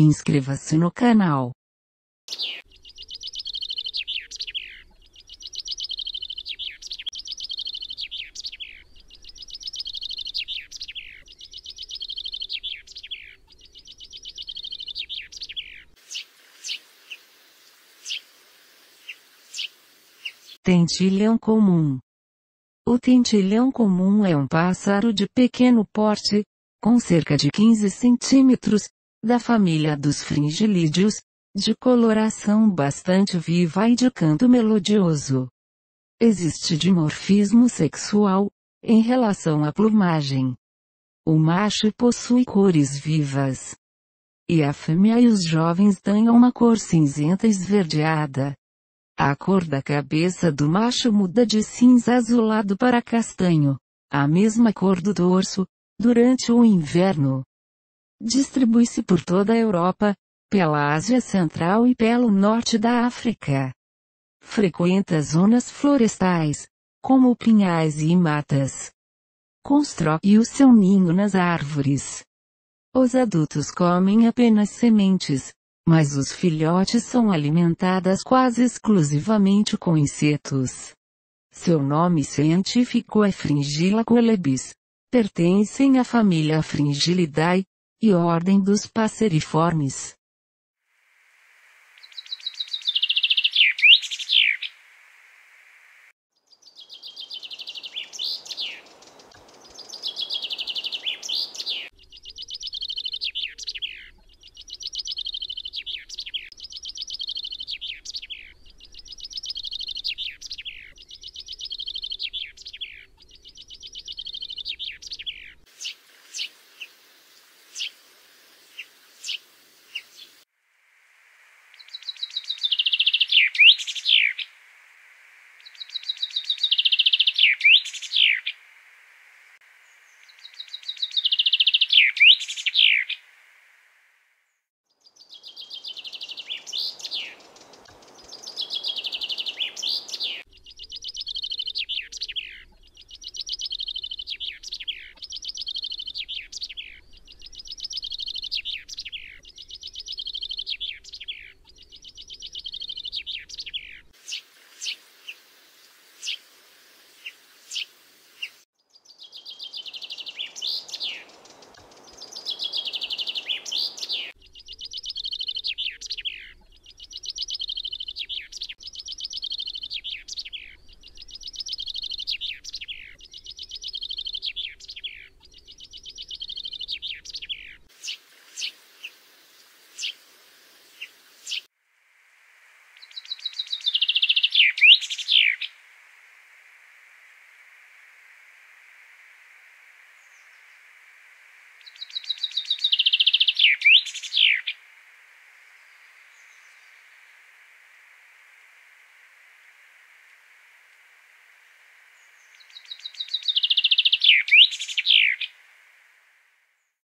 Inscreva-se no canal. Tentilhão comum. O tentilhão comum é um pássaro de pequeno porte, com cerca de 15 centímetros da família dos fringilídeos, de coloração bastante viva e de canto melodioso. Existe dimorfismo sexual, em relação à plumagem. O macho possui cores vivas. E a fêmea e os jovens têm uma cor cinzenta esverdeada. A cor da cabeça do macho muda de cinza azulado para castanho, a mesma cor do dorso, durante o inverno. Distribui-se por toda a Europa, pela Ásia Central e pelo norte da África. Frequenta zonas florestais, como pinhais e matas. Constrói o seu ninho nas árvores. Os adultos comem apenas sementes, mas os filhotes são alimentadas quase exclusivamente com insetos. Seu nome científico é Fringilla coelebis. Pertencem à família Fringillidae, e Ordem dos Passeriformes.